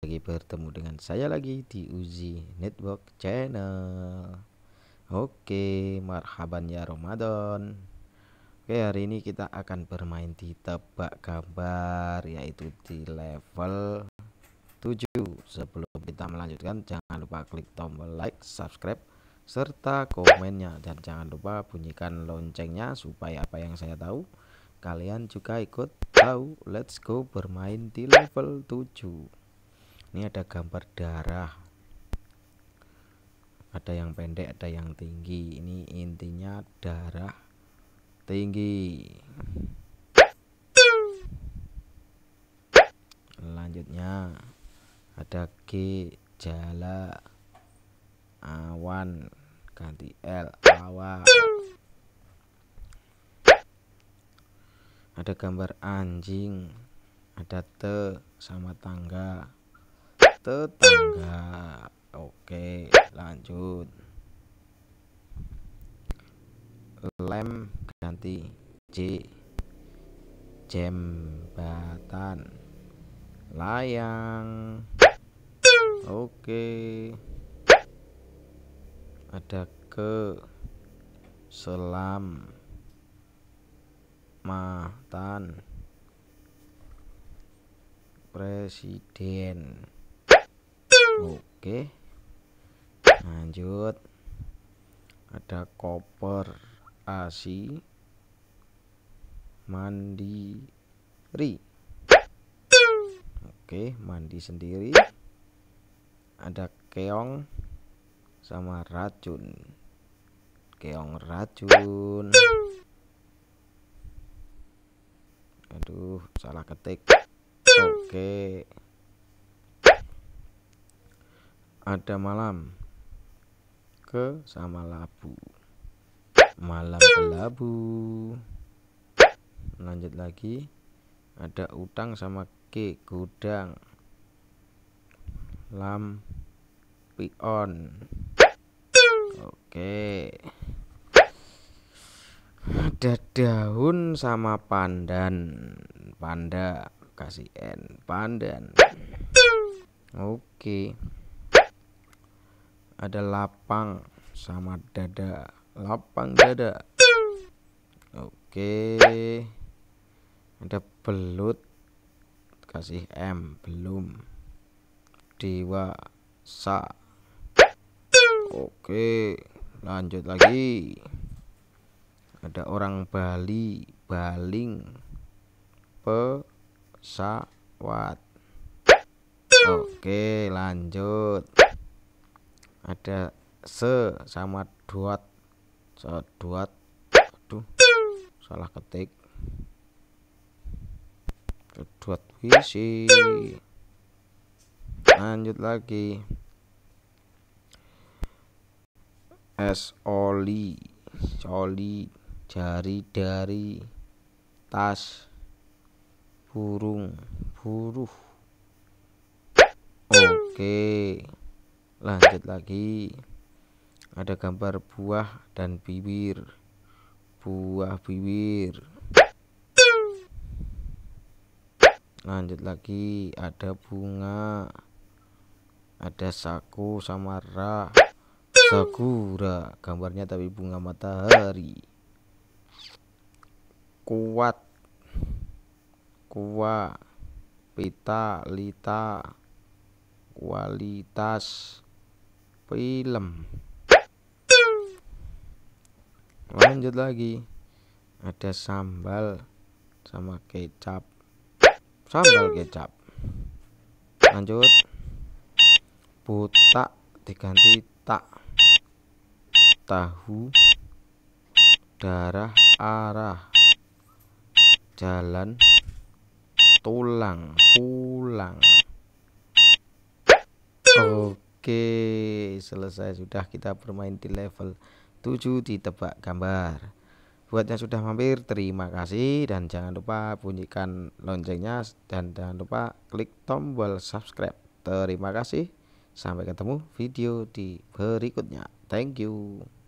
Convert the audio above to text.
lagi bertemu dengan saya lagi di Uzi Network Channel Oke marhaban ya Ramadan Oke hari ini kita akan bermain di tebak gambar yaitu di level 7 sebelum kita melanjutkan jangan lupa klik tombol like subscribe serta komennya dan jangan lupa bunyikan loncengnya supaya apa yang saya tahu kalian juga ikut tahu let's go bermain di level 7 ini ada gambar darah ada yang pendek ada yang tinggi ini intinya darah tinggi Lanjutnya ada G jala awan ganti L awan ada gambar anjing ada te sama tangga tetangga oke lanjut lem ganti c, jembatan layang oke ada ke selam matan presiden oke lanjut ada koper asi mandiri oke mandi sendiri ada keong sama racun keong racun aduh salah ketik oke ada malam ke sama labu malam labu lanjut lagi ada utang sama ke gudang lam pion oke ada daun sama pandan panda kasih n pandan oke ada lapang sama dada lapang dada oke ada belut kasih M belum dewasa oke lanjut lagi ada orang Bali baling pesawat oke lanjut ada se sama duat duat aduh salah ketik seduat visi lanjut lagi es oli oli jari dari tas burung buruh oke okay lanjut lagi ada gambar buah dan bibir buah bibir lanjut lagi ada bunga ada saku sama ra sakura gambarnya tapi bunga matahari kuat kuat pita lita kualitas film lanjut lagi ada sambal sama kecap sambal kecap lanjut putak diganti tak tahu darah arah jalan tulang pulang oke Oke, selesai sudah kita bermain di level 7 di tebak gambar. Buat yang sudah mampir, terima kasih dan jangan lupa bunyikan loncengnya dan jangan lupa klik tombol subscribe. Terima kasih. Sampai ketemu video di berikutnya. Thank you.